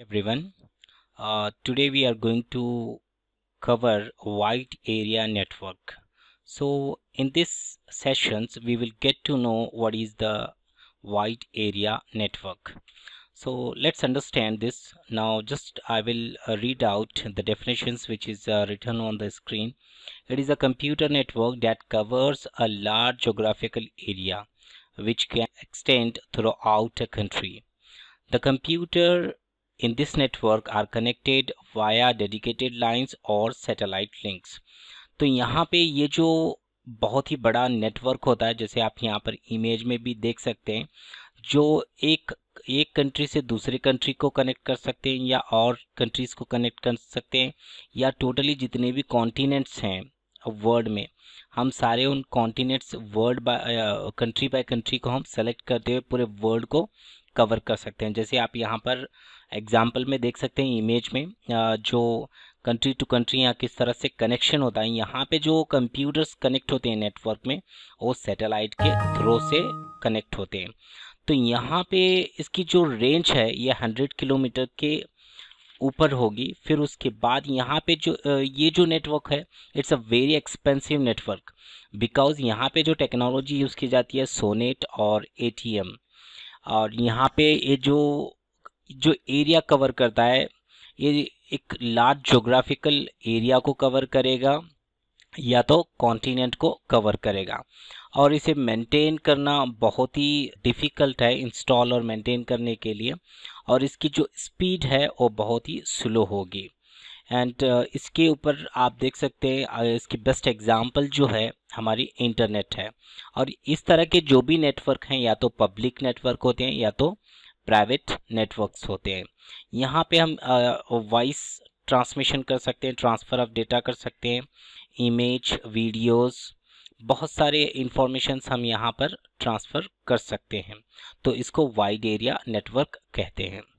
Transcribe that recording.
everyone uh, today we are going to cover wide area network so in this sessions we will get to know what is the wide area network so let's understand this now just i will uh, read out the definitions which is uh, written on the screen it is a computer network that covers a large geographical area which can extend throughout a country the computer in this network are connected via dedicated lines or satellite links. तो यहाँ पे ये जो बहुत ही बड़ा network होता है जैसे आप यहाँ पर इमेज में भी देख सकते हैं जो एक एक कंट्री से दूसरे कंट्री को कनेक्ट कर सकते हैं या और कंट्रीज़ को कनेक्ट कर सकते हैं या टोटली जितने भी कॉन्टिनेंट्स हैं वर्ल्ड में हम सारे उन continents world by country by country को हम सेलेक्ट करते हुए पूरे वर्ल्ड को कवर कर सकते हैं जैसे आप यहाँ पर एग्जाम्पल में देख सकते हैं इमेज में जो कंट्री टू कंट्री यहाँ किस तरह से कनेक्शन होता है यहाँ पे जो कंप्यूटर्स कनेक्ट होते हैं नेटवर्क में वो सैटेलाइट के थ्रो से कनेक्ट होते हैं तो यहाँ पे इसकी जो रेंज है ये हंड्रेड किलोमीटर के ऊपर होगी फिर उसके बाद यहाँ पे जो ये जो नेटवर्क है it's a very expensive network because यहाँ पे जो टेक्नोलॉजी यूज़ की जाती है सोनेट और एटीएम और यहाँ पे ये जो जो एरिया कवर करता है ये एक लार्ज जोग्राफिकल एरिया को कवर करेगा या तो कॉन्टिनेंट को कवर करेगा और इसे मेंटेन करना बहुत ही डिफ़िकल्ट है इंस्टॉल और मेंटेन करने के लिए और इसकी जो स्पीड है वो बहुत ही स्लो होगी एंड uh, इसके ऊपर आप देख सकते हैं uh, इसकी बेस्ट एग्जांपल जो है हमारी इंटरनेट है और इस तरह के जो भी नेटवर्क हैं या तो पब्लिक नेटवर्क होते हैं या तो प्राइवेट नेटवर्क्स होते हैं यहाँ पे हम वॉइस ट्रांसमिशन कर सकते हैं ट्रांसफ़र ऑफ डेटा कर सकते हैं इमेज वीडियोस बहुत सारे इंफॉर्मेशंस हम यहाँ पर ट्रांसफ़र कर सकते हैं तो इसको वाइड एरिया नेटवर्क कहते हैं